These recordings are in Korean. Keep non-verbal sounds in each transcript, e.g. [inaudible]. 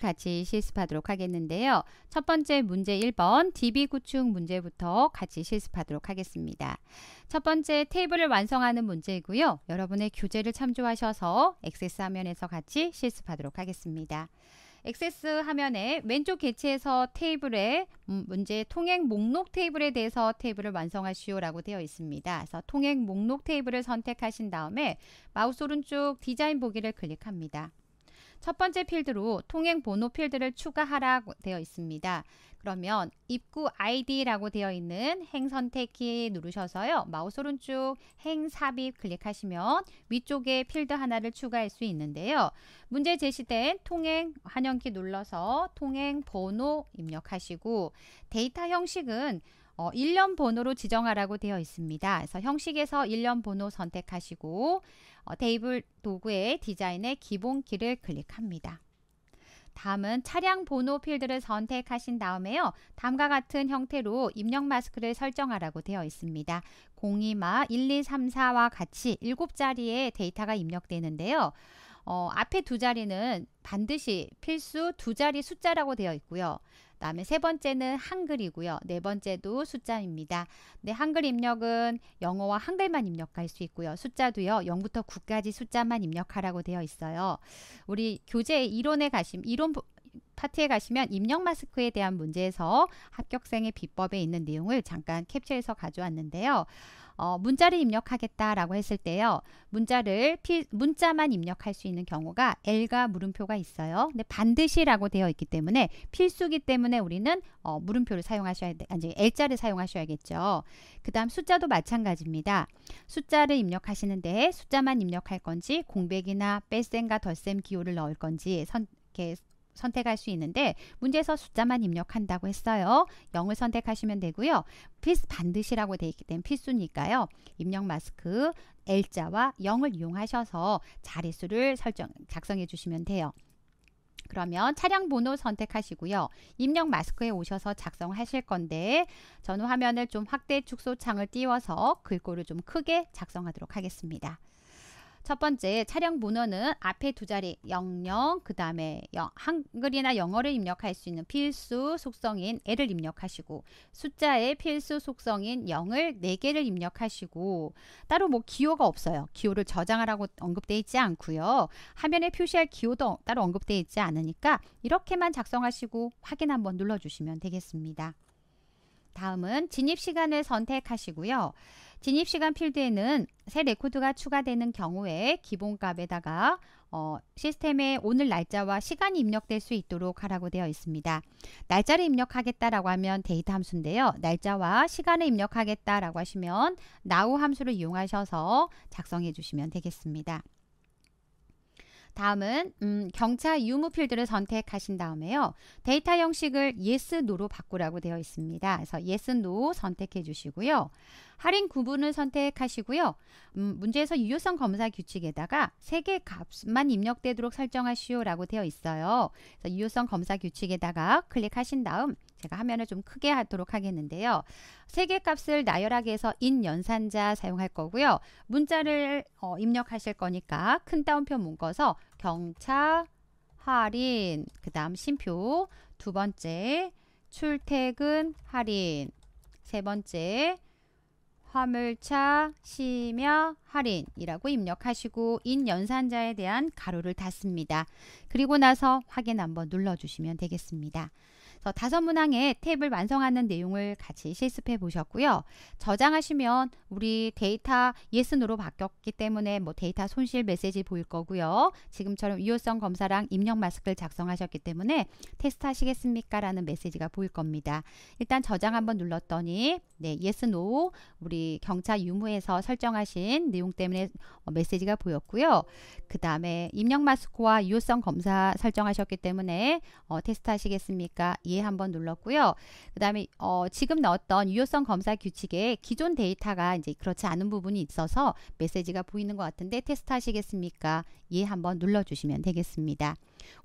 같이 실습하도록 하겠는데요. 첫 번째 문제 1번 DB 구축 문제부터 같이 실습하도록 하겠습니다. 첫 번째 테이블을 완성하는 문제이고요. 여러분의 교재를 참조하셔서 액세스 화면에서 같이 실습하도록 하겠습니다. 액세스 화면에 왼쪽 개체에서 테이블에 음, 문제 통행 목록 테이블에 대해서 테이블을 완성하시오라고 되어 있습니다. 그래서 통행 목록 테이블을 선택하신 다음에 마우스 오른쪽 디자인 보기를 클릭합니다. 첫 번째 필드로 통행 번호 필드를 추가하라 고 되어 있습니다. 그러면 입구 아이디라고 되어 있는 행 선택키 누르셔서요. 마우스 오른쪽 행 삽입 클릭하시면 위쪽에 필드 하나를 추가할 수 있는데요. 문제 제시된 통행 환영키 눌러서 통행 번호 입력하시고 데이터 형식은 어, 일련 번호로 지정하라고 되어 있습니다. 그래서 형식에서 일련 번호 선택하시고 어, 테이블 도구의 디자인의 기본 키를 클릭합니다. 다음은 차량 번호 필드를 선택하신 다음에요. 다음과 같은 형태로 입력 마스크를 설정하라고 되어 있습니다. 02마 1234와 같이 7자리의 데이터가 입력되는데요. 어, 앞에 두 자리는 반드시 필수 두 자리 숫자라고 되어 있고요. 다음에 세 번째는 한글이고요. 네 번째도 숫자입니다. 네, 한글 입력은 영어와 한글만 입력할 수 있고요. 숫자도요. 0부터 9까지 숫자만 입력하라고 되어 있어요. 우리 교재 이론에 가시면 이론 파트에 가시면 입력 마스크에 대한 문제에서 합격생의 비법에 있는 내용을 잠깐 캡처해서 가져왔는데요. 어, 문자를 입력하겠다라고 했을 때요. 문자를 피, 문자만 입력할 수 있는 경우가 L과 물음표가 있어요. 근데 반드시라고 되어 있기 때문에 필수기 때문에 우리는 어, 물음표를 사용하셔야 돼. 이제 L자를 사용하셔야겠죠. 그다음 숫자도 마찬가지입니다. 숫자를 입력하시는데 숫자만 입력할 건지 공백이나 뺄셈과 덧셈 기호를 넣을 건지 선, 이렇게 선택할 수 있는데 문제에서 숫자만 입력한다고 했어요. 0을 선택하시면 되고요. 필수 반드시라고 되어 있기 때문에 필수니까요. 입력 마스크 L자와 0을 이용하셔서 자릿수를 설정 작성해 주시면 돼요. 그러면 차량 번호 선택하시고요. 입력 마스크에 오셔서 작성하실 건데 전후 화면을 좀 확대 축소 창을 띄워서 글꼴을 좀 크게 작성하도록 하겠습니다. 첫 번째 차량 문헌은 앞에 두 자리 00, 그 다음에 한글이나 영어를 입력할 수 있는 필수 속성인 L을 입력하시고 숫자의 필수 속성인 0을 4개를 입력하시고 따로 뭐 기호가 없어요. 기호를 저장하라고 언급되어 있지 않고요. 화면에 표시할 기호도 따로 언급되어 있지 않으니까 이렇게만 작성하시고 확인 한번 눌러주시면 되겠습니다. 다음은 진입 시간을 선택하시고요. 진입시간 필드에는 새 레코드가 추가되는 경우에 기본값에다가 어, 시스템에 오늘 날짜와 시간이 입력될 수 있도록 하라고 되어 있습니다. 날짜를 입력하겠다라고 하면 데이터 함수인데요. 날짜와 시간을 입력하겠다라고 하시면 now 함수를 이용하셔서 작성해 주시면 되겠습니다. 다음은 음, 경차 유무 필드를 선택하신 다음에요. 데이터 형식을 yes, no로 바꾸라고 되어 있습니다. 그래서 yes, no 선택해 주시고요. 할인 구분을 선택하시고요. 음, 문제에서 유효성 검사 규칙에다가 3개 값만 입력되도록 설정하시오라고 되어 있어요. 그래서 유효성 검사 규칙에다가 클릭하신 다음 제가 화면을 좀 크게 하도록 하겠는데요. 세 개 값을 나열하기 위해서 인 연산자 사용할 거고요. 문자를 어, 입력하실 거니까 큰 따옴표 묶어서 경차, 할인, 그 다음 심표, 두 번째 출퇴근 할인, 세 번째 화물차 심야 할인이라고 입력하시고 인 연산자에 대한 가로를 닫습니다. 그리고 나서 확인 한번 눌러주시면 되겠습니다. 그래서 다섯 문항의 탭을 완성하는 내용을 같이 실습해 보셨고요. 저장하시면 우리 데이터 예스노로 바뀌었기 때문에 뭐 데이터 손실 메시지 보일 거고요. 지금처럼 유효성 검사랑 입력 마스크를 작성하셨기 때문에 테스트 하시겠습니까? 라는 메시지가 보일 겁니다. 일단 저장 한번 눌렀더니 네, yes, no 우리 경차 유무에서 설정하신 내용 때문에 어, 메시지가 보였고요. 그 다음에 입력 마스크와 유효성 검사 설정하셨기 때문에 어, 테스트 하시겠습니까? 예 한번 눌렀고요. 그 다음에 어, 지금 넣었던 유효성 검사 규칙에 기존 데이터가 이제 그렇지 않은 부분이 있어서 메시지가 보이는 것 같은데 테스트 하시겠습니까? 예 한번 눌러주시면 되겠습니다.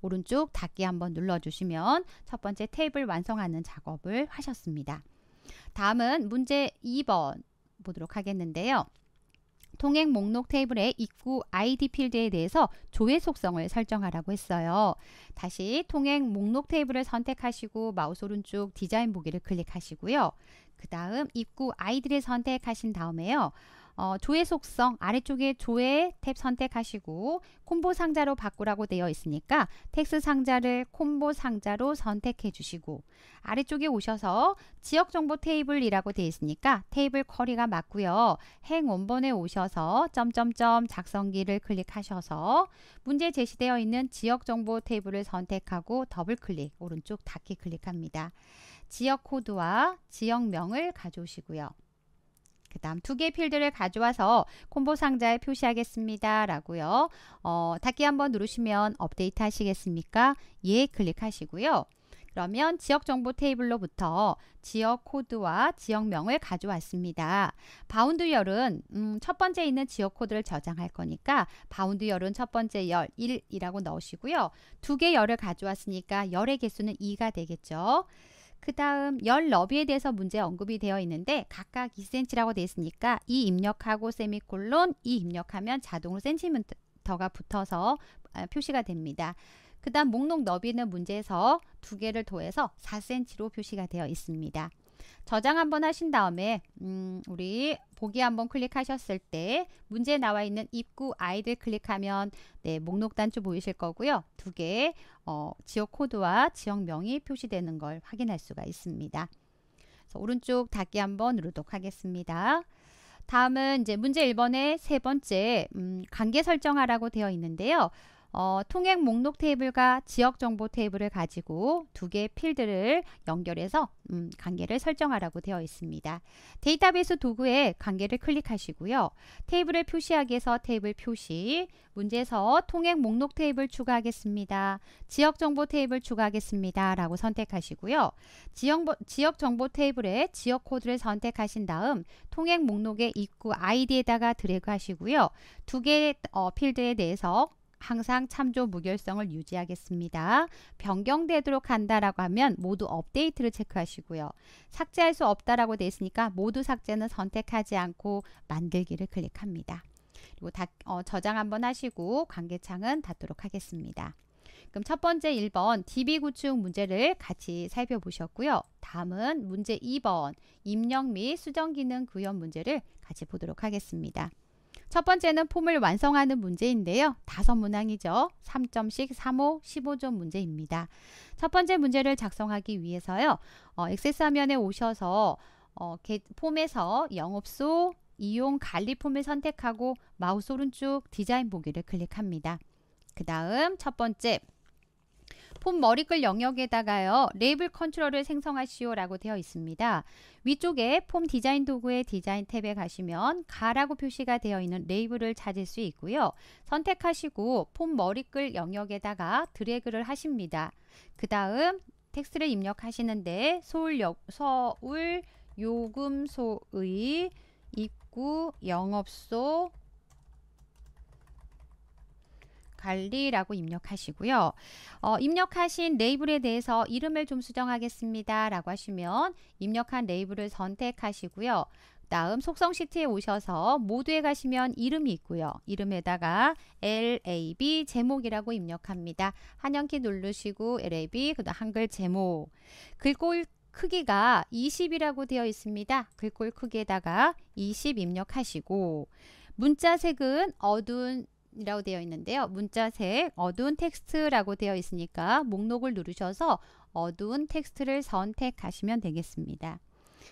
오른쪽 닫기 한번 눌러주시면 첫 번째 테이블 완성하는 작업을 하셨습니다. 다음은 문제 2번 보도록 하겠는데요. 통행 목록 테이블의 입구 아이디 필드에 대해서 조회 속성을 설정하라고 했어요. 다시 통행 목록 테이블을 선택하시고 마우스 오른쪽 디자인 보기를 클릭하시고요. 그 다음 입구 아이들을 선택하신 다음에요. 어, 조회 속성 아래쪽에 조회 탭 선택하시고 콤보 상자로 바꾸라고 되어 있으니까 텍스 상자를 콤보 상자로 선택해 주시고 아래쪽에 오셔서 지역 정보 테이블이라고 되어 있으니까 테이블 커리가 맞고요. 행 원본에 오셔서 점점점 작성기를 클릭하셔서 문제 제시되어 있는 지역 정보 테이블을 선택하고 더블 클릭 오른쪽 닫기 클릭합니다. 지역 코드와 지역명을 가져오시고요. 그 다음 두 개의 필드를 가져와서 콤보 상자에 표시하겠습니다. 라고요. 어, 닫기 한번 누르시면 업데이트 하시겠습니까? 예 클릭하시고요. 그러면 지역 정보 테이블로부터 지역 코드와 지역명을 가져왔습니다. 바운드 열은 음, 첫 번째 있는 지역 코드를 저장할 거니까 바운드 열은 첫 번째 열 1이라고 넣으시고요. 두 개 열을 가져왔으니까 열의 개수는 2가 되겠죠. 그 다음 열 너비에 대해서 문제 언급이 되어 있는데 각각 2cm라고 되어 있으니까 이 입력하고 세미콜론 이 입력하면 자동으로 센티미터가 붙어서 아, 표시가 됩니다. 그 다음 목록 너비는 문제에서 두 개를 더해서 4cm로 표시가 되어 있습니다. 저장 한번 하신 다음에 음, 우리 보기 한번 클릭하셨을 때 문제 에 나와 있는 입구 아이들 클릭하면 네, 목록 단추 보이실 거고요. 두 개의 어, 지역 코드와 지역명이 표시되는 걸 확인할 수가 있습니다. 그래서 오른쪽 닫기 한번 누르도록 하겠습니다. 다음은 이제 문제 1번의 세 번째 음, 관계 설정하라고 되어 있는데요. 어, 통행 목록 테이블과 지역 정보 테이블을 가지고 두 개의 필드를 연결해서 음, 관계를 설정하라고 되어 있습니다. 데이터베이스 도구에 관계를 클릭하시고요. 테이블을 표시하기 위해서 테이블 표시, 문제에서 통행 목록 테이블 추가하겠습니다. 지역 정보 테이블 추가하겠습니다. 라고 선택하시고요. 지역, 뭐, 지역 정보 테이블에 지역 코드를 선택하신 다음 통행 목록의 입구 아이디에다가 드래그 하시고요. 두 개의 어, 필드에 대해서 항상 참조 무결성을 유지하겠습니다. 변경되도록 한다라고 하면 모두 업데이트를 체크하시고요. 삭제할 수 없다라고 되어 있으니까 모두 삭제는 선택하지 않고 만들기를 클릭합니다. 그리고 다, 어, 저장 한번 하시고 관계창은 닫도록 하겠습니다. 그럼 첫 번째 1번 DB 구축 문제를 같이 살펴보셨고요. 다음은 문제 2번 입력 및 수정 기능 구현 문제를 같이 보도록 하겠습니다. 첫 번째는 폼을 완성하는 문제인데요. 다섯 문항이죠. 3점씩 35, 15점 문제입니다. 첫 번째 문제를 작성하기 위해서요. 어, 액세스 화면에 오셔서 어, 게, 폼에서 영업소, 이용 관리 폼을 선택하고 마우스 오른쪽 디자인 보기를 클릭합니다. 그 다음 첫 번째 폼 머리글 영역에다가요. 레이블 컨트롤을 생성하시오라고 되어 있습니다. 위쪽에 폼 디자인 도구의 디자인 탭에 가시면 가라고 표시가 되어 있는 레이블을 찾을 수 있고요. 선택하시고 폼 머리글 영역에다가 드래그를 하십니다. 그 다음 텍스트를 입력하시는데 서울, 역, 서울 요금소의 입구 영업소 관리라고 입력하시고요. 어, 입력하신 레이블에 대해서 이름을 좀 수정하겠습니다. 라고 하시면 입력한 레이블을 선택하시고요. 다음 속성 시트에 오셔서 모두에 가시면 이름이 있고요. 이름에다가 LAB 제목이라고 입력합니다. 한영키 누르시고 LAB 그다음 한글 제목 글꼴 크기가 20이라고 되어 있습니다. 글꼴 크기에다가 20 입력하시고 문자색은 어두운 이라고 되어 있는데요. 문자색 어두운 텍스트라고 되어 있으니까 목록을 누르셔서 어두운 텍스트를 선택하시면 되겠습니다.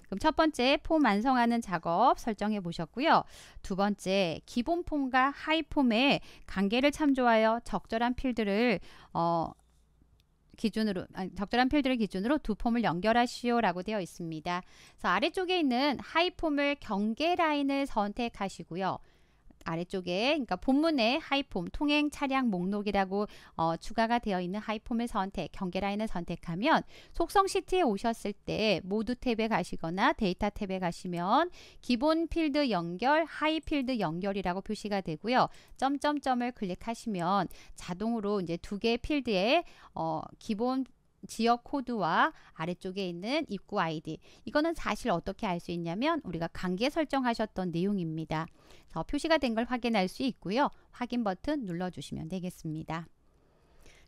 그럼 첫 번째 폼 완성하는 작업 설정해 보셨고요. 두 번째 기본 폼과 하이 폼의 관계를 참조하여 적절한 필드를 어, 기준으로 아니, 적절한 필드를 기준으로 두 폼을 연결하시오라고 되어 있습니다. 그래서 아래쪽에 있는 하이 폼을 경계 라인을 선택하시고요. 아래쪽에 그러니까 본문의 하이폼 통행 차량 목록이라고 어, 추가가 되어 있는 하이폼을 선택 경계 라인을 선택하면 속성 시트에 오셨을 때 모두 탭에 가시거나 데이터 탭에 가시면 기본 필드 연결 하이 필드 연결이라고 표시가 되고요 점점점을 클릭하시면 자동으로 이제 두 개의 필드에 어, 기본 지역 코드와 아래쪽에 있는 입구 아이디 이거는 사실 어떻게 알 수 있냐면 우리가 관계 설정하셨던 내용입니다. 그래서 표시가 된 걸 확인할 수 있고요. 확인 버튼 눌러주시면 되겠습니다.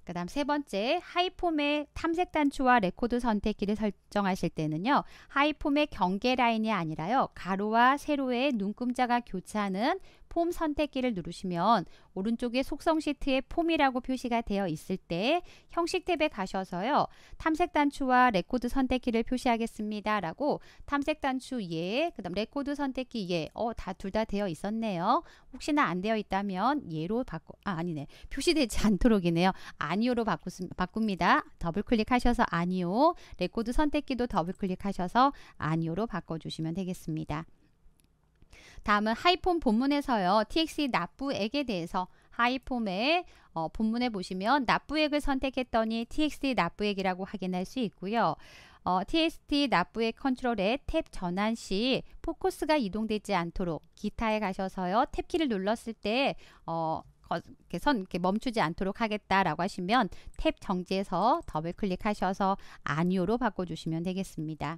그 다음 세 번째 하이폼의 탐색 단추와 레코드 선택키를 설정하실 때는요. 하이폼의 경계 라인이 아니라요. 가로와 세로의 눈금자가 교차하는 폼 선택기를 누르시면 오른쪽에 속성 시트에 폼이라고 표시가 되어 있을 때 형식 탭에 가셔서요. 탐색 단추와 레코드 선택기를 표시하겠습니다. 라고 탐색 단추 예, 그 다음 레코드 선택기 예, 어, 다 둘 다 되어 있었네요. 혹시나 안 되어 있다면 예로 바꿔, 아, 아니네. 표시되지 [laughs] 않도록이네요. 아니오로 바꾸, 바꿉니다. 더블 클릭하셔서 아니오, 레코드 선택기도 더블 클릭하셔서 아니오로 바꿔주시면 되겠습니다. 다음은 하이폼 본문에서요. TXE 납부액에 대해서 하이폼의 어, 본문에 보시면 납부액을 선택했더니 TXT 납부액이라고 확인할 수 있고요. 어, TXT 납부액 컨트롤에탭 전환 시 포커스가 이동되지 않도록 기타에 가셔서요. 탭키를 눌렀을 때 어, 이렇게 선 이렇게 멈추지 않도록 하겠다라고 하시면 탭 정지에서 더블 클릭하셔서 아니오로 바꿔주시면 되겠습니다.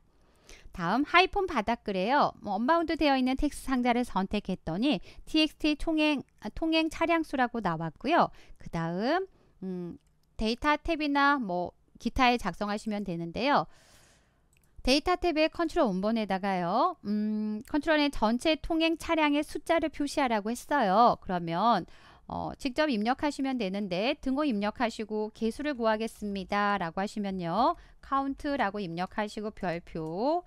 다음 하이폰 바닥글에요. 뭐 언바운드 되어 있는 텍스 상자를 선택했더니 txt 통행, 아, 통행 차량 수라고 나왔고요. 그 다음 음, 데이터 탭이나 뭐 기타에 작성하시면 되는데요. 데이터 탭에 컨트롤 원본에다가요. 음, 컨트롤 N 전체 통행 차량의 숫자를 표시하라고 했어요. 그러면 어, 직접 입력하시면 되는데 등호 입력하시고 개수를 구하겠습니다 라고 하시면요 카운트라고 입력하시고 별표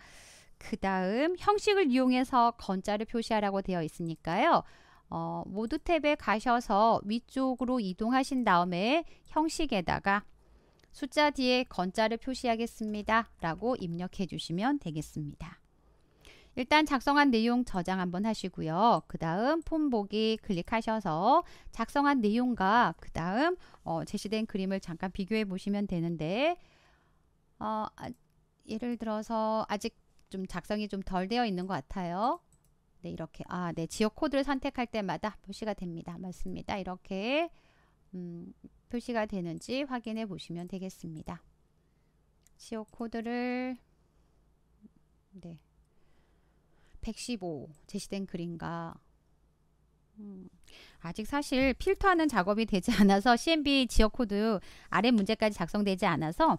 그 다음 형식을 이용해서 건자를 표시하라고 되어 있으니까요 어, 모두 탭에 가셔서 위쪽으로 이동하신 다음에 형식에다가 숫자 뒤에 건자를 표시하겠습니다 라고 입력해 주시면 되겠습니다 일단 작성한 내용 저장 한번 하시고요. 그 다음 폼 보기 클릭하셔서 작성한 내용과 그 다음 어, 제시된 그림을 잠깐 비교해 보시면 되는데 어, 아, 예를 들어서 아직 좀 작성이 좀 덜 되어 있는 것 같아요. 네, 이렇게 아, 네, 지역 코드를 선택할 때마다 표시가 됩니다. 맞습니다. 이렇게 음, 표시가 되는지 확인해 보시면 되겠습니다. 지역 코드를 네. 115 제시된 글인가 음, 아직 사실 필터하는 작업이 되지 않아서 CMB 지역 코드 아래 문제까지 작성되지 않아서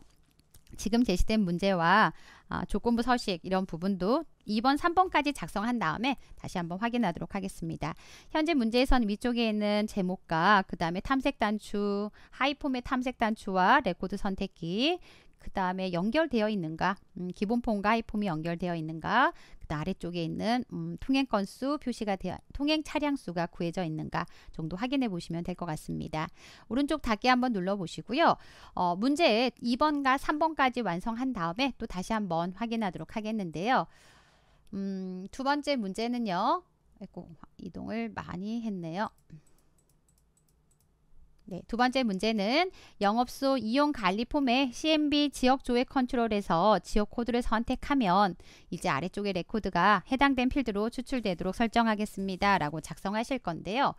지금 제시된 문제와 아, 조건부 서식 이런 부분도 2번, 3번까지 작성한 다음에 다시 한번 확인하도록 하겠습니다. 현재 문제에선 위쪽에 있는 제목과 그 다음에 탐색 단추, 하이폼의 탐색 단추와 레코드 선택기, 그 다음에 연결되어 있는가 음, 기본 폼과 하이폼이 연결되어 있는가 그 아래쪽에 있는 음, 통행 건수 표시가 되어 통행 차량 수가 구해져 있는가 정도 확인해 보시면 될 것 같습니다. 오른쪽 닫기 한번 눌러 보시고요. 어, 문제 2번과 3번까지 완성한 다음에 또 다시 한번 확인하도록 하겠는데요. 음, 두 번째 문제는요. 이동을 많이 했네요. 네, 두 번째 문제는 영업소 이용 관리 폼의 CMB 지역 조회 컨트롤에서 지역 코드를 선택하면 이제 아래쪽의 레코드가 해당된 필드로 추출되도록 설정하겠습니다. 라고 작성하실 건데요.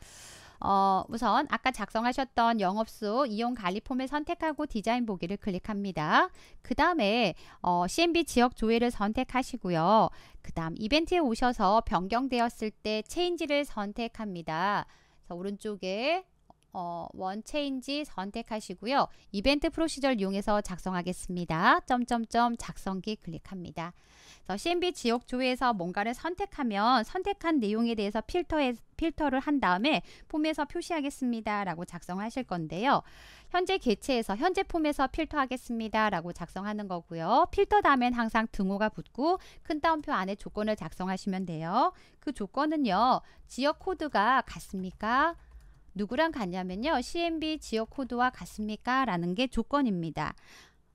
어, 우선 아까 작성하셨던 영업소 이용 관리 폼을 선택하고 디자인 보기를 클릭합니다. 그 다음에 어, CMB 지역 조회를 선택하시고요. 그 다음 이벤트에 오셔서 변경되었을 때 체인지를 선택합니다. 오른쪽에 어, 원 체인지 선택하시고요. 이벤트 프로시절 이용해서 작성하겠습니다. 점점점 작성기 클릭합니다. 그래서 CMB 지역 조회에서 뭔가를 선택하면 선택한 내용에 대해서 필터에, 필터를 한 다음에 폼에서 표시하겠습니다. 라고 작성하실 건데요. 현재 개체에서 현재 폼에서 필터하겠습니다. 라고 작성하는 거고요. 필터 다음엔 항상 등호가 붙고 큰 따옴표 안에 조건을 작성하시면 돼요. 그 조건은요. 지역 코드가 같습니까? 누구랑 갔냐면요 CMB 지역 코드와 같습니까? 라는 게 조건입니다.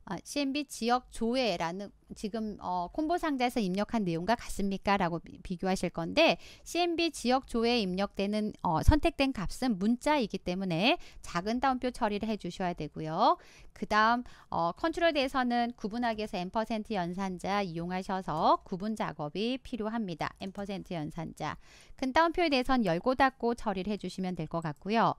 아, CMB 지역 조회라는 지금 어, 콤보 상자에서 입력한 내용과 같습니까? 라고 비, 교하실 건데 CMB 지역 조에 입력되는 어, 선택된 값은 문자이기 때문에 작은 따옴표 처리를 해주셔야 되고요. 그 다음 어, 컨트롤 대해서는 구분하기 위해서 M% 연산자 이용하셔서 구분 작업이 필요합니다. M% 연산자. 큰 따옴표에 대해서는 열고 닫고 처리를 해주시면 될 것 같고요.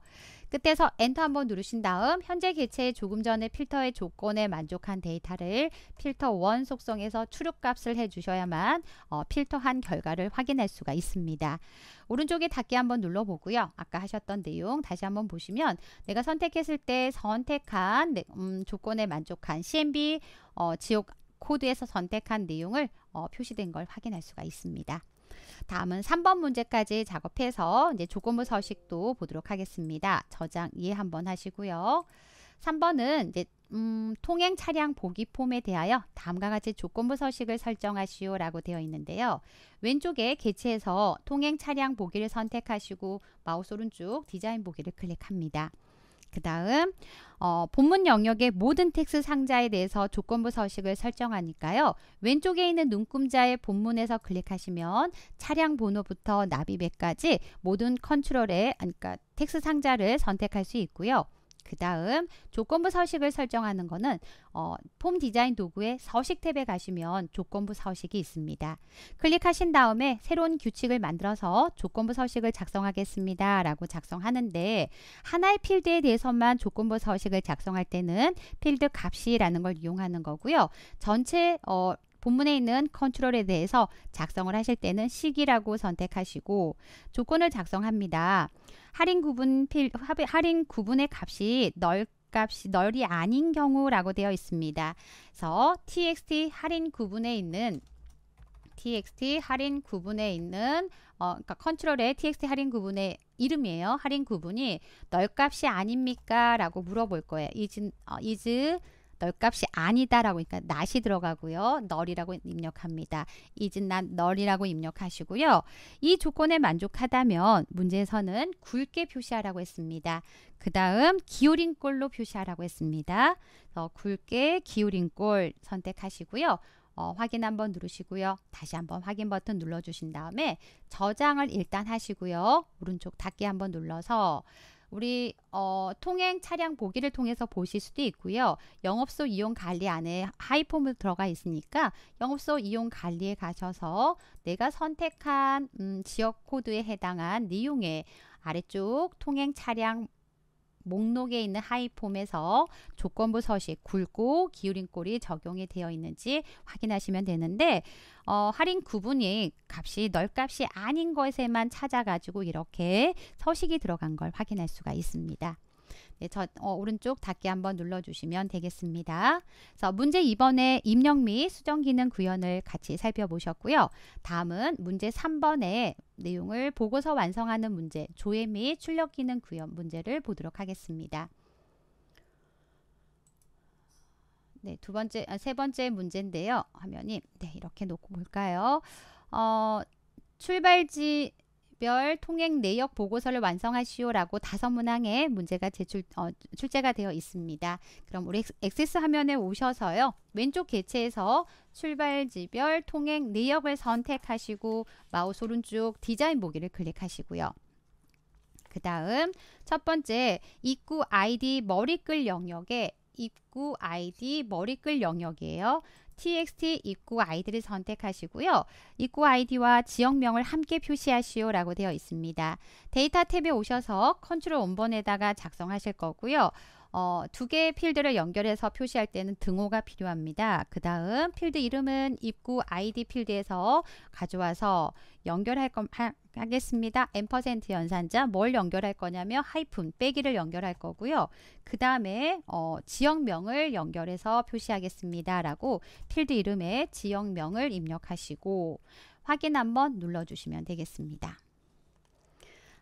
끝에서 엔터 한번 누르신 다음 현재 개체의 조금 전에 필터의 조건에 만족한 데이터를 필터 원 속. 속성에서 출력값을 해주셔야만 어, 필터한 결과를 확인할 수가 있습니다. 오른쪽에 닫기 한번 눌러보고요. 아까 하셨던 내용 다시 한번 보시면 내가 선택했을 때 선택한 음, 조건에 만족한 CMB 어, 지옥 코드에서 선택한 내용을 어, 표시된 걸 확인할 수가 있습니다. 다음은 3번 문제까지 작업해서 이제 조건부 서식도 보도록 하겠습니다. 저장 이해 한번 하시고요. 3번은 이제 음, 통행 차량 보기 폼에 대하여 다음과 같이 조건부 서식을 설정하시오 라고 되어 있는데요. 왼쪽에 개체에서 통행 차량 보기를 선택하시고 마우스 오른쪽 디자인 보기를 클릭합니다. 그 다음 어, 본문 영역의 모든 텍스 상자에 대해서 조건부 서식을 설정하니까요. 왼쪽에 있는 눈금자의 본문에서 클릭하시면 차량 번호부터 나비배까지 모든 컨트롤에 그러니까 텍스 상자를 선택할 수 있고요. 그 다음 조건부 서식을 설정하는 것은 어, 폼 디자인 도구의 서식 탭에 가시면 조건부 서식이 있습니다. 클릭하신 다음에 새로운 규칙을 만들어서 조건부 서식을 작성하겠습니다. 라고 작성하는데 하나의 필드에 대해서만 조건부 서식을 작성할 때는 필드 값이라는 걸 이용하는 거고요. 전체 어, 본문에 있는 컨트롤에 대해서 작성을 하실 때는 시기라고 선택하시고 조건을 작성합니다. 할인 구분 필 할인 구분의 값이 넓 값이 널이 아닌 경우라고 되어 있습니다. 그래서 txt 할인 구분에 있는 txt 할인 구분에 있는 어, 그러니까 컨트롤의 txt 할인 구분의 이름이에요. 할인 구분이 널 값이 아닙니까? 라고 물어볼 거예요. is, 어, is 널값이 아니다라고 그러니까 낫이 들어가고요. 널이라고 입력합니다. 이진난 널이라고 입력하시고요. 이 조건에 만족하다면 문제에서는 굵게 표시하라고 했습니다. 그 다음 기울인꼴로 표시하라고 했습니다. 어, 굵게 기울인꼴 선택하시고요. 어, 확인 한번 누르시고요. 다시 한번 확인 버튼 눌러주신 다음에 저장을 일단 하시고요. 오른쪽 닫기 한번 눌러서 우리 어, 통행 차량 보기를 통해서 보실 수도 있고요. 영업소 이용 관리 안에 하이폼으로 들어가 있으니까 영업소 이용 관리에 가셔서 내가 선택한 음, 지역 코드에 해당한 내용에 아래쪽 통행 차량 목록에 있는 하이폼에서 조건부 서식 굵고 기울인 꼴이 적용이 되어 있는지 확인하시면 되는데 어, 할인 구분이 값이 널값이 아닌 것에만 찾아가지고 이렇게 서식이 들어간 걸 확인할 수가 있습니다. 네, 저, 어, 오른쪽 닫기 한번 눌러주시면 되겠습니다. 그래서 문제 2번의 입력 및 수정 기능 구현을 같이 살펴보셨고요. 다음은 문제 3번의 내용을 보고서 완성하는 문제, 조회 및 출력 기능 구현 문제를 보도록 하겠습니다. 네, 두 번째, 아, 세 번째 문제인데요. 화면이 네, 이렇게 놓고 볼까요? 어, 출발지 항목별 통행 내역 보고서를 완성하시오라고 다섯 문항의 문제가 제출 어, 출제가 되어 있습니다. 그럼 우리 액세스 화면에 오셔서요. 왼쪽 개체에서 출발지별 통행 내역을 선택하시고 마우스 오른쪽 디자인 보기를 클릭하시고요. 그 다음 첫 번째 입구 아이디 머리글 영역에 입구 아이디 머리글 영역이에요. txt 입구 아이디를 선택하시고요. 입구 아이디와 지역명을 함께 표시하시오 라고 되어 있습니다. 데이터 탭에 오셔서 컨트롤 원본에다가 작성하실 거고요. 어, 두 개의 필드를 연결해서 표시할 때는 등호가 필요합니다. 그 다음 필드 이름은 입구 ID 필드에서 가져와서 연결할 거, 하겠습니다. 앰 연산자 뭘 연결할 거냐면 하이픈 빼기를 연결할 거고요. 그 다음에 어, 지역명을 연결해서 표시하겠습니다. 라고 필드 이름에 지역명을 입력하시고 확인 한번 눌러주시면 되겠습니다.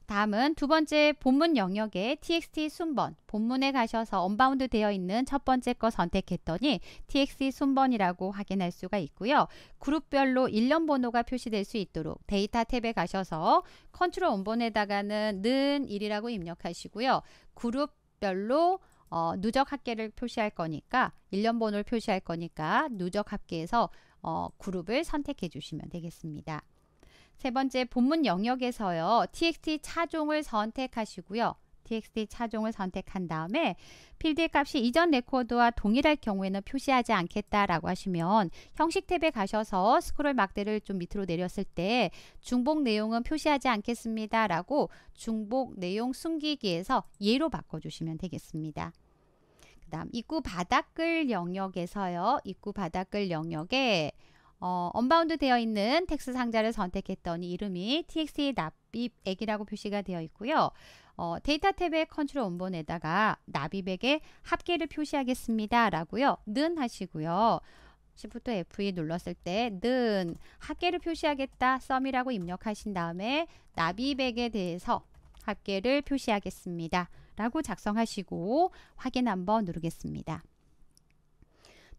다음은 두 번째 본문 영역의 txt 순번, 본문에 가셔서 언바운드 되어 있는 첫 번째 거 선택했더니 txt 순번이라고 확인할 수가 있고요. 그룹별로 일련 번호가 표시될 수 있도록 데이터 탭에 가셔서 컨트롤 원본에다가는 는 1이라고 입력하시고요. 그룹별로 어, 누적 합계를 표시할 거니까 일련 번호를 표시할 거니까 누적 합계에서 어, 그룹을 선택해 주시면 되겠습니다. 세 번째 본문 영역에서요. txt 차종을 선택하시고요. txt 차종을 선택한 다음에 필드 값이 이전 레코드와 동일할 경우에는 표시하지 않겠다라고 하시면 형식 탭에 가셔서 스크롤 막대를 좀 밑으로 내렸을 때 중복 내용은 표시하지 않겠습니다라고 중복 내용 숨기기에서 예로 바꿔주시면 되겠습니다. 그 다음 입구 바닥글 영역에서요. 입구 바닥글 영역에 어, 언바운드 되어 있는 텍스 상자를 선택했더니 이름이 txt 납입액이라고 표시가 되어 있고요. 어, 데이터 탭의 컨트롤 원본에다가 납입액의 합계를 표시하겠습니다. 라고요. 는 하시고요. Shift f 눌렀을 때 는 합계를 표시하겠다 썸이라고 입력하신 다음에 납입액에 대해서 합계를 표시하겠습니다. 라고 작성하시고 확인 한번 누르겠습니다.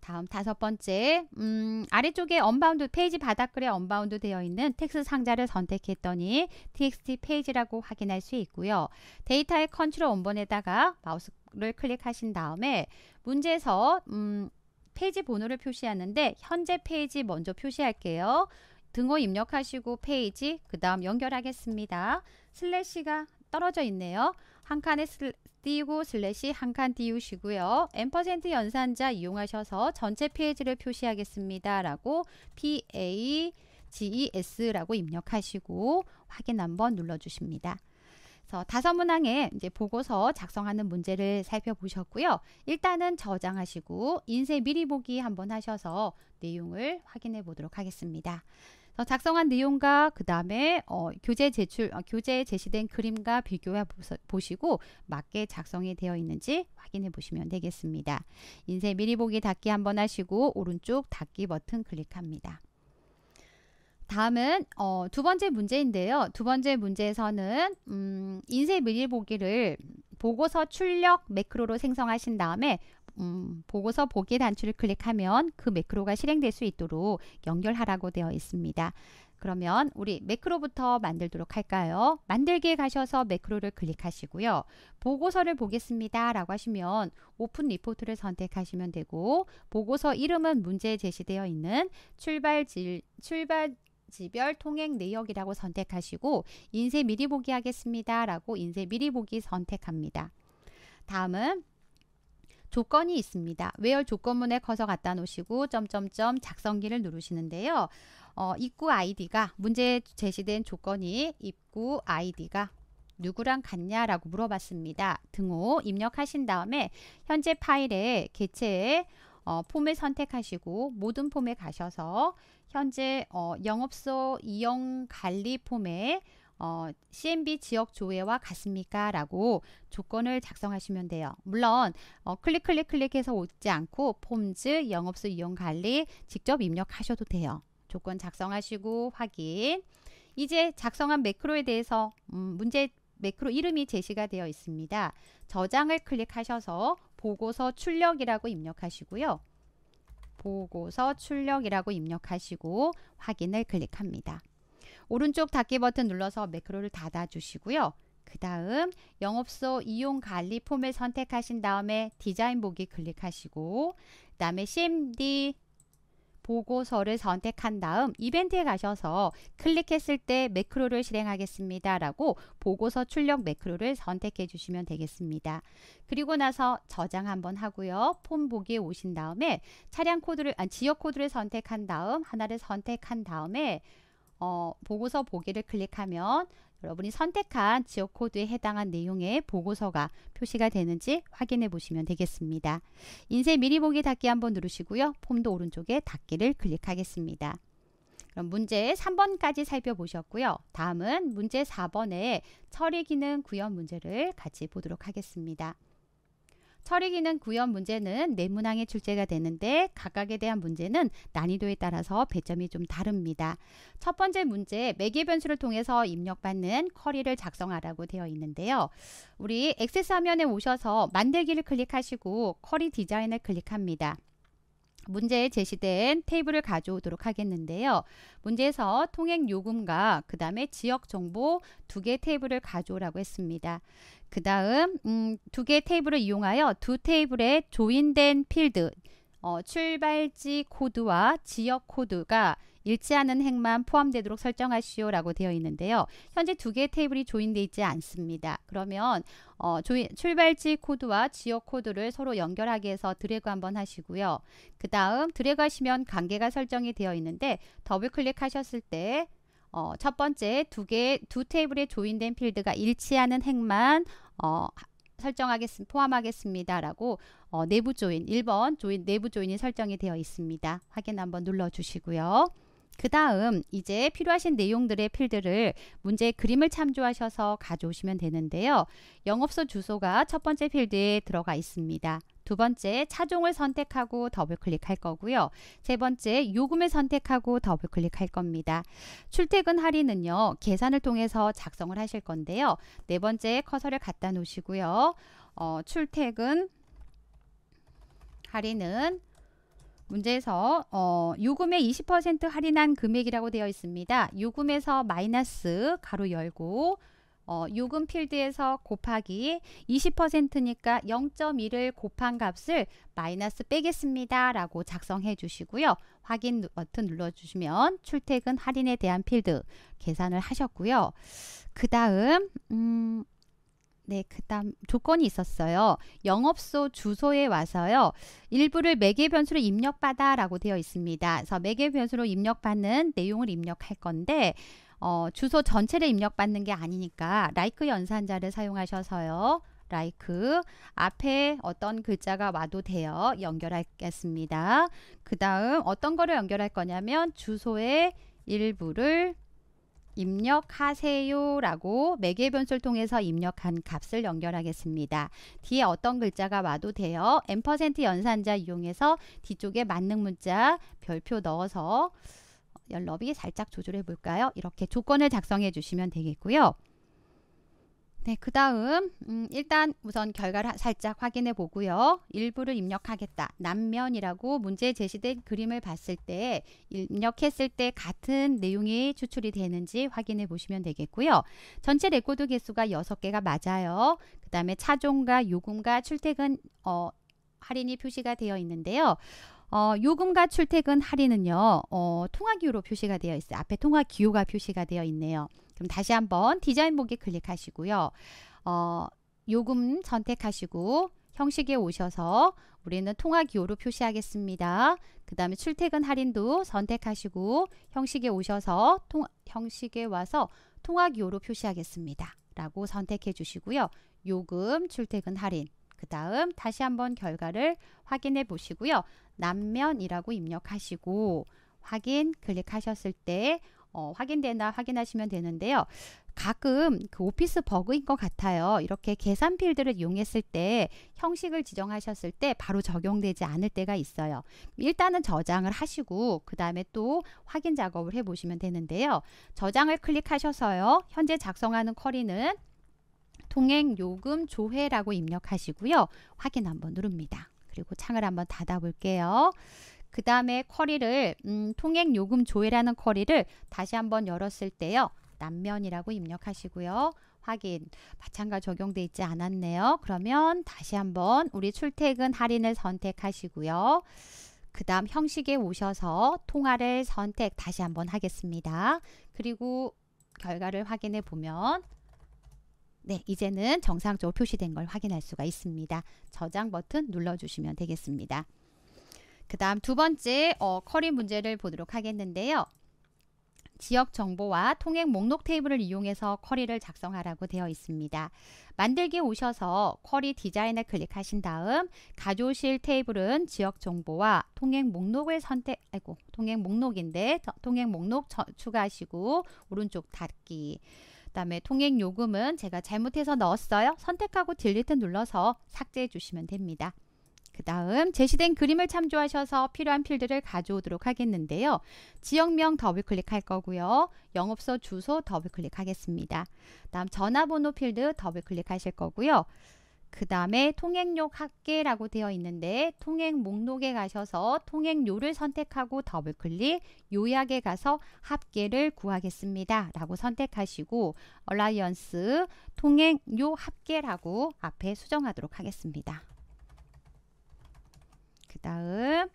다음 다섯 번째 음, 아래쪽에 언바운드 페이지 바닥글에 언바운드 되어 있는 텍스트 상자를 선택했더니 txt 페이지라고 확인할 수 있고요. 데이터의 컨트롤 원본에다가 마우스를 클릭하신 다음에 문제에서 음, 페이지 번호를 표시하는데 현재 페이지 먼저 표시할게요. 등호 입력하시고 페이지 그 다음 연결하겠습니다. 슬래시가 떨어져 있네요. 한 칸에 슬, 띄우고 슬래시 한 칸 띄우시고요. 앰 연산자 이용하셔서 전체 페이지를 표시하겠습니다. 라고 PA GES라고 입력하시고 확인 한번 눌러주십니다. 다섯 문항에 이제 보고서 작성하는 문제를 살펴보셨고요. 일단은 저장하시고 인쇄 미리 보기 한번 하셔서 내용을 확인해 보도록 하겠습니다. 작성한 내용과 그 다음에 어, 교재 제출, 어, 교재에 제시된 그림과 비교해 보시고 맞게 작성이 되어 있는지 확인해 보시면 되겠습니다. 인쇄 미리 보기 닫기 한번 하시고 오른쪽 닫기 버튼 클릭합니다. 다음은 어, 두 번째 문제인데요. 두 번째 문제에서는 음, 인쇄 미리 보기를 보고서 출력 매크로로 생성하신 다음에 음, 보고서 보기 단추를 클릭하면 그 매크로가 실행될 수 있도록 연결하라고 되어 있습니다. 그러면 우리 매크로부터 만들도록 할까요? 만들기에 가셔서 매크로를 클릭하시고요. 보고서를 보겠습니다 라고 하시면 오픈 리포트를 선택하시면 되고 보고서 이름은 문제에 제시되어 있는 출발 질, 출발 지별 통행 내역이라고 선택하시고 인쇄 미리 보기 하겠습니다 라고 인쇄 미리 보기 선택합니다. 다음은 조건이 있습니다. 외열 조건문에 커서 갖다 놓으시고 점점점 작성기를 누르시는데요. 어, 입구 아이디가 문제에 제시된 조건이 입구 아이디가 누구랑 같냐라고 물어봤습니다. 등호 입력하신 다음에 현재 파일의 개체에 어, 폼을 선택하시고 모든 폼에 가셔서 현재 어, 영업소 이용 관리 폼에 어, CMB 지역 조회와 같습니까? 라고 조건을 작성하시면 돼요. 물론 어, 클릭 클릭 클릭해서 오지 않고 폼즈, 영업소 이용 관리 직접 입력하셔도 돼요. 조건 작성하시고 확인. 이제 작성한 매크로에 대해서 음, 문제 매크로 이름이 제시가 되어 있습니다. 저장을 클릭하셔서 보고서 출력이라고 입력하시고요. 보고서 출력이라고 입력하시고 확인을 클릭합니다. 오른쪽 닫기 버튼 눌러서 매크로를 닫아주시고요. 그 다음 영업소 이용 관리 폼을 선택하신 다음에 디자인 보기 클릭하시고 그 다음에 CMD 보고서를 선택한 다음 이벤트에 가셔서 클릭했을 때 매크로를 실행하겠습니다 라고 보고서 출력 매크로를 선택해 주시면 되겠습니다. 그리고 나서 저장 한번 하고요. 폼 보기에 오신 다음에 차량 코드를, 아니 지역 코드를 선택한 다음 하나를 선택한 다음에 어, 보고서 보기를 클릭하면 여러분이 선택한 지역 코드에 해당한 내용의 보고서가 표시가 되는지 확인해 보시면 되겠습니다. 인쇄 미리 보기 닫기 한번 누르시고요. 폼도 오른쪽에 닫기를 클릭하겠습니다. 그럼 문제 3번까지 살펴보셨고요. 다음은 문제 4번의 처리 기능 구현 문제를 같이 보도록 하겠습니다. 처리 기능 구현 문제는 네 문항에 출제가 되는데 각각에 대한 문제는 난이도에 따라서 배점이 좀 다릅니다. 첫 번째 문제 매개 변수를 통해서 입력받는 쿼리를 작성하라고 되어 있는데요. 우리 액세스 화면에 오셔서 만들기를 클릭하시고 쿼리 디자인을 클릭합니다. 문제에 제시된 테이블을 가져오도록 하겠는데요. 문제에서 통행 요금과 그 다음에 지역 정보 두 개 테이블을 가져오라고 했습니다. 그 다음 음, 두개 테이블을 이용하여 두 테이블에 조인된 필드 어, 출발지 코드와 지역 코드가 일치하는 행만 포함되도록 설정하시오라고 되어 있는데요. 현재 두 개의 테이블이 조인되어 있지 않습니다. 그러면 어, 조인, 출발지 코드와 지역 코드를 서로 연결하기 위해서 드래그 한번 하시고요. 그 다음 드래그 하시면 관계가 설정이 되어 있는데 더블 클릭하셨을 때 어, 첫 번째 두 개, 두 테이블에 조인된 필드가 일치하는 행만 어, 설정하겠습니다. 포함하겠습니다. 라고 어, 내부 조인, 1번 조인, 내부 조인이 설정이 되어 있습니다. 확인 한번 눌러 주시고요. 그 다음 이제 필요하신 내용들의 필드를 문제 그림을 참조하셔서 가져오시면 되는데요. 영업소 주소가 첫 번째 필드에 들어가 있습니다. 두 번째 차종을 선택하고 더블클릭할 거고요. 세 번째 요금을 선택하고 더블클릭할 겁니다. 출퇴근 할인은요. 계산을 통해서 작성을 하실 건데요. 네 번째 커서를 갖다 놓으시고요. 어, 출퇴근 할인은 문제에서 어, 요금의 20% 할인한 금액이라고 되어 있습니다. 요금에서 마이너스 가로 열고 어, 요금 필드에서 곱하기 20%니까 0.1을 곱한 값을 마이너스 빼겠습니다. 라고 작성해 주시고요. 확인 버튼 눌러주시면 출퇴근 할인에 대한 필드 계산을 하셨고요. 그 다음 음, 네, 그다음 조건이 있었어요. 영업소 주소에 와서요. 일부를 매개 변수로 입력받아라고 되어 있습니다. 그래서 매개 변수로 입력받는 내용을 입력할 건데 어, 주소 전체를 입력받는 게 아니니까 라이크 like 연산자를 사용하셔서요. 라이크 like. 앞에 어떤 글자가 와도 돼요. 연결하겠습니다. 그 다음 어떤 거를 연결할 거냐면 주소의 일부를 입력하세요라고 매개 변수를 통해서 입력한 값을 연결하겠습니다. 뒤에 어떤 글자가 와도 돼요. M% 연산자 이용해서 뒤쪽에 만능 문자 별표 넣어서 연럽이 살짝 조절해 볼까요? 이렇게 조건을 작성해 주시면 되겠고요. 네, 그 다음 음, 일단 우선 결과를 살짝 확인해 보고요. 일부를 입력하겠다. 남면이라고 문제에 제시된 그림을 봤을 때 입력했을 때 같은 내용이 추출이 되는지 확인해 보시면 되겠고요. 전체 레코드 개수가 6개가 맞아요. 그 다음에 차종과 요금과 출퇴근 어, 할인이 표시가 되어 있는데요. 어, 요금과 출퇴근 할인은요, 어, 통화기호로 표시가 되어 있어요. 앞에 통화기호가 표시가 되어 있네요. 그럼 다시 한번 디자인보기 클릭하시고요. 어, 요금 선택하시고 형식에 오셔서 우리는 통화기호로 표시하겠습니다. 그 다음에 출퇴근 할인도 선택하시고 형식에 오셔서 통, 형식에 와서 통화기호로 표시하겠습니다. 라고 선택해 주시고요. 요금, 출퇴근 할인 그 다음 다시 한번 결과를 확인해 보시고요. 남면이라고 입력하시고 확인 클릭하셨을 때 어, 확인되나 확인하시면 되는데요. 가끔 그 오피스 버그인 것 같아요. 이렇게 계산 필드를 이용했을 때 형식을 지정하셨을 때 바로 적용되지 않을 때가 있어요. 일단은 저장을 하시고 그 다음에 또 확인 작업을 해보시면 되는데요. 저장을 클릭하셔서요. 현재 작성하는 쿼리는 통행, 요금, 조회라고 입력하시고요. 확인 한번 누릅니다. 그리고 창을 한번 닫아볼게요. 그 다음에 쿼리를 음, 통행 요금 조회라는 쿼리를 다시 한번 열었을 때요. 난면이라고 입력하시고요. 확인. 마찬가 지적용되어 있지 않았네요. 그러면 다시 한번 우리 출퇴근 할인을 선택하시고요. 그 다음 형식에 오셔서 통화를 선택 다시 한번 하겠습니다. 그리고 결과를 확인해 보면 네, 이제는 정상적으로 표시된 걸 확인할 수가 있습니다. 저장 버튼 눌러주시면 되겠습니다. 그 다음 두 번째 어, 커리 문제를 보도록 하겠는데요. 지역 정보와 통행 목록 테이블을 이용해서 쿼리를 작성하라고 되어 있습니다. 만들기 오셔서 쿼리 디자인을 클릭하신 다음 가져오실 테이블은 지역 정보와 통행 목록을 선택, 아이고, 통행 목록인데 통행 목록 추가하시고 오른쪽 닫기. 다음에 통행 요금은 제가 잘못해서 넣었어요. 선택하고 딜리트 눌러서 삭제해 주시면 됩니다. 그 다음 제시된 그림을 참조하셔서 필요한 필드를 가져오도록 하겠는데요. 지역명 더블클릭할 거고요. 영업소 주소 더블클릭하겠습니다. 다음 전화번호 필드 더블클릭하실 거고요. 그 다음에 통행료 합계라고 되어 있는데 통행 목록에 가셔서 통행료를 선택하고 더블클릭 요약에 가서 합계를 구하겠습니다. 라고 선택하시고 얼라이언스 통행료 합계라고 앞에 수정하도록 하겠습니다. 그 다음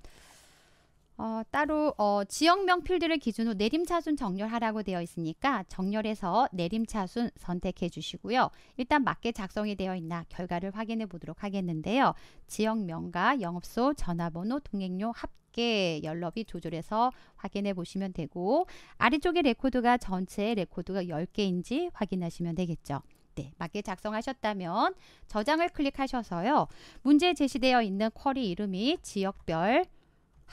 어, 따로 어, 지역명 필드를 기준으로 내림차순 정렬하라고 되어 있으니까 정렬해서 내림차순 선택해 주시고요. 일단 맞게 작성이 되어 있나 결과를 확인해 보도록 하겠는데요. 지역명과 영업소, 전화번호, 동행료 합계 연락이 조절해서 확인해 보시면 되고 아래쪽에 레코드가 전체 레코드가 10개인지 확인하시면 되겠죠. 네, 맞게 작성하셨다면 저장을 클릭하셔서요. 문제에 제시되어 있는 쿼리 이름이 지역별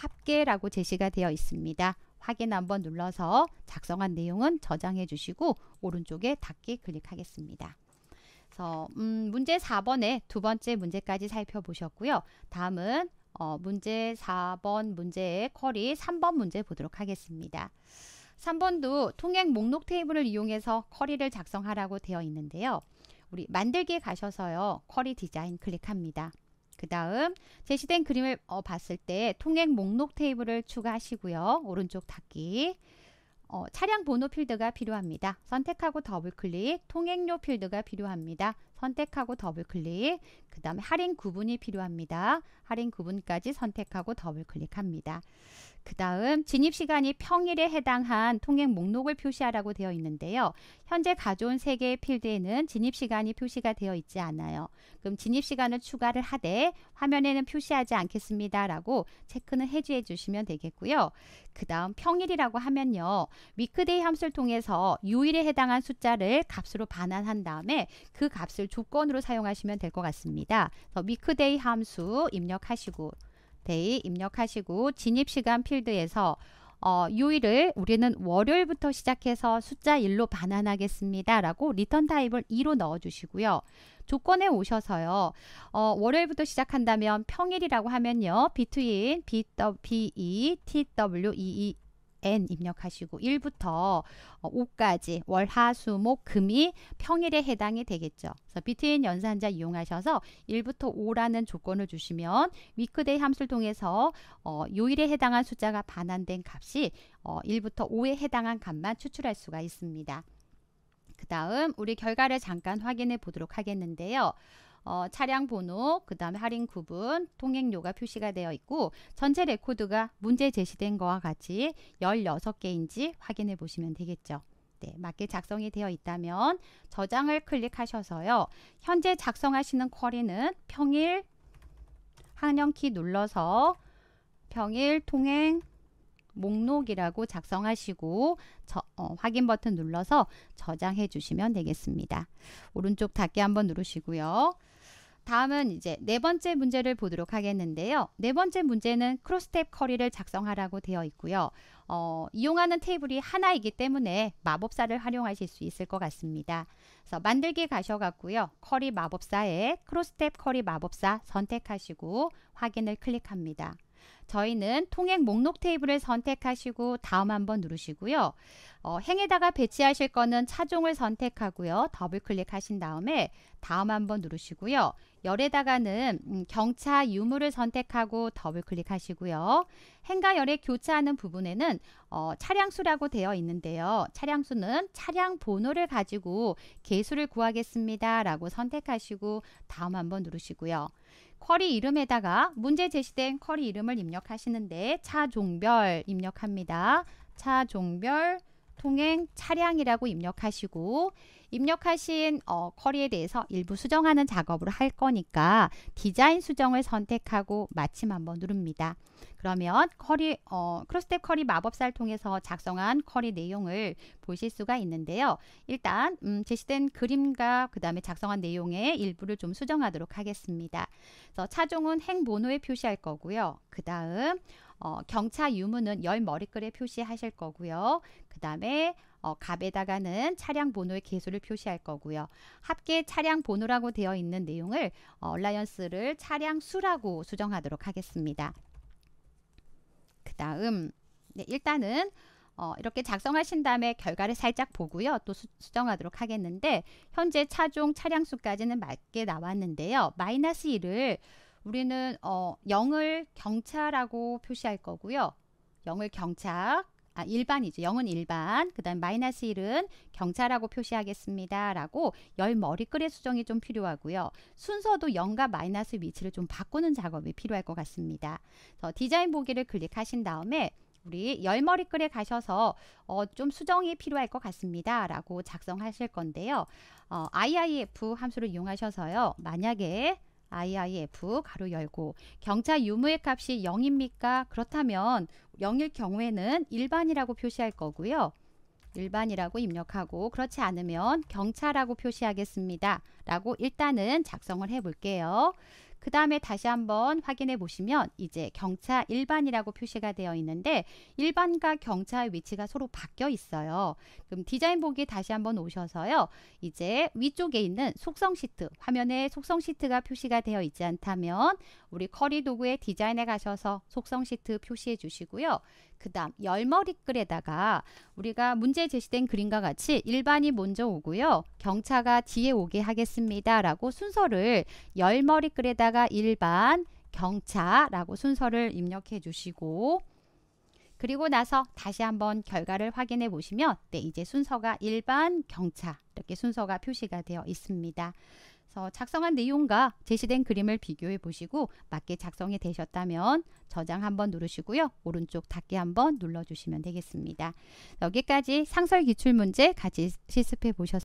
합계라고 제시가 되어 있습니다. 확인 한번 눌러서 작성한 내용은 저장해 주시고 오른쪽에 닫기 클릭하겠습니다. 그래서 음, 문제 4번의 두 번째 문제까지 살펴보셨고요. 다음은 어, 문제 4번 문제의 커리 3번 문제 보도록 하겠습니다. 3번도 통행 목록 테이블을 이용해서 커리를 작성하라고 되어 있는데요. 우리 만들기에 가셔서요. 커리 디자인 클릭합니다. 그 다음 제시된 그림을 어, 봤을 때 통행 목록 테이블을 추가하시고요. 오른쪽 닫기. 어, 차량 번호 필드가 필요합니다. 선택하고 더블클릭, 통행료 필드가 필요합니다. 선택하고 더블클릭, 그 다음에 할인 구분이 필요합니다. 할인 구분까지 선택하고 더블클릭합니다. 그 다음 진입 시간이 평일에 해당한 통행 목록을 표시하라고 되어 있는데요. 현재 가져온 3개의 필드에는 진입 시간이 표시가 되어 있지 않아요. 그럼 진입 시간을 추가를 하되 화면에는 표시하지 않겠습니다. 라고 체크는 해지해 주시면 되겠고요. 그 다음 평일이라고 하면요. 위크데이 함수를 통해서 유일에 해당한 숫자를 값으로 반환한 다음에 그 값을 조건으로 사용하시면 될 것 같습니다. 위크데이 함수 입력하시고 데이 입력하시고 진입시간 필드에서 어, 요일을 우리는 월요일부터 시작해서 숫자 1로 반환하겠습니다. 라고 리턴 타입을 2로 넣어주시고요. 조건에 오셔서요. 어, 월요일부터 시작한다면 평일이라고 하면요. B2인, B, B2, e, TWEE e n 입력하시고 1부터 5까지 어, 월, 하, 수, 목, 금이 평일에 해당이 되겠죠. 그래서 비트인 연산자 이용하셔서 1부터 5라는 조건을 주시면 위크데이 함수를 통해서 어, 요일에 해당한 숫자가 반환된 값이 어, 1부터 5에 해당한 값만 추출할 수가 있습니다. 그 다음 우리 결과를 잠깐 확인해 보도록 하겠는데요. 어, 차량 번호, 그 다음에 할인 구분, 통행료가 표시가 되어 있고 전체 레코드가 문제 제시된 것과 같이 16개인지 확인해 보시면 되겠죠. 네, 맞게 작성이 되어 있다면 저장을 클릭하셔서요. 현재 작성하시는 쿼리는 평일 항령키 눌러서 평일 통행 목록이라고 작성하시고 저, 어, 확인 버튼 눌러서 저장해 주시면 되겠습니다. 오른쪽 닫기 한번 누르시고요. 다음은 이제 네 번째 문제를 보도록 하겠는데요. 네 번째 문제는 크로스탭 커리를 작성하라고 되어 있고요. 어, 이용하는 테이블이 하나이기 때문에 마법사를 활용하실 수 있을 것 같습니다. 그래서 만들기 가셔갖고요. 커리 마법사에 크로스탭 커리 마법사 선택하시고 확인을 클릭합니다. 저희는 통행 목록 테이블을 선택하시고 다음 한번 누르시고요. 어, 행에다가 배치하실 거는 차종을 선택하고요. 더블 클릭하신 다음에 다음 한번 누르시고요. 열에다가는 음, 경차 유무를 선택하고 더블 클릭하시고요. 행과 열에 교차하는 부분에는 어, 차량수라고 되어 있는데요. 차량수는 차량 번호를 가지고 개수를 구하겠습니다. 라고 선택하시고 다음 한번 누르시고요. 쿼리 이름에다가 문제 제시된 쿼리 이름을 입력하시는데 차 종별 입력합니다. 차 종별 통행 차량이라고 입력하시고 입력하신 어, 커리에 대해서 일부 수정하는 작업을 할 거니까 디자인 수정을 선택하고 마침 한번 누릅니다. 그러면 커리 어, 크로스텝 커리 마법사를 통해서 작성한 커리 내용을 보실 수가 있는데요. 일단 음, 제시된 그림과 그 다음에 작성한 내용의 일부를 좀 수정하도록 하겠습니다. 그래서 차종은 행번호에 표시할 거고요. 그 다음 어, 경차 유무는 열 머리글에 표시하실 거고요. 그 다음에 어, 갑에다가는 차량 번호의 개수를 표시할 거고요. 합계 차량 번호라고 되어 있는 내용을 어, 얼라이언스를 차량 수라고 수정하도록 하겠습니다. 그 다음 네, 일단은 어, 이렇게 작성하신 다음에 결과를 살짝 보고요. 또 수, 정하도록 하겠는데 현재 차종 차량 수까지는 맞게 나왔는데요. 마이너스 1을 우리는 어, 0을 경차라고 표시할 거고요. 0을 경차, 아, 일반이죠. 0은 일반, 그 다음 마이너스 1은 경차라고 표시하겠습니다. 라고 열 머리글의 수정이 좀 필요하고요. 순서도 0과 마이너스 위치를 좀 바꾸는 작업이 필요할 것 같습니다. 디자인 보기를 클릭하신 다음에 우리 열머리글에 가셔서 어, 좀 수정이 필요할 것 같습니다. 라고 작성하실 건데요. 어, IIF 함수를 이용하셔서요. 만약에 IIF 가로 열고 경차 유무의 값이 0입니까? 그렇다면 0일 경우에는 일반이라고 표시할 거고요. 일반이라고 입력하고 그렇지 않으면 경차라고 표시하겠습니다. 라고 일단은 작성을 해볼게요. 그 다음에 다시 한번 확인해 보시면 이제 경차 1반이라고 표시가 되어 있는데 1반과 경차의 위치가 서로 바뀌어 있어요. 그럼 디자인 보기 다시 한번 오셔서요. 이제 위쪽에 있는 속성 시트 화면에 속성 시트가 표시가 되어 있지 않다면 우리 커리 도구의 디자인에 가셔서 속성 시트 표시해 주시고요. 그 다음 열머리글에다가 우리가 문제 제시된 그림과 같이 일반이 먼저 오고요. 경차가 뒤에 오게 하겠습니다. 라고 순서를 열머리글에다가 일반, 경차라고 순서를 입력해 주시고 그리고 나서 다시 한번 결과를 확인해 보시면 네, 이제 순서가 일반, 경차 이렇게 순서가 표시가 되어 있습니다. 그래서 작성한 내용과 제시된 그림을 비교해 보시고 맞게 작성이 되셨다면 저장 한번 누르시고요. 오른쪽 닫기 한번 눌러주시면 되겠습니다. 여기까지 상설 기출문제 같이 실습해 보셨습니다.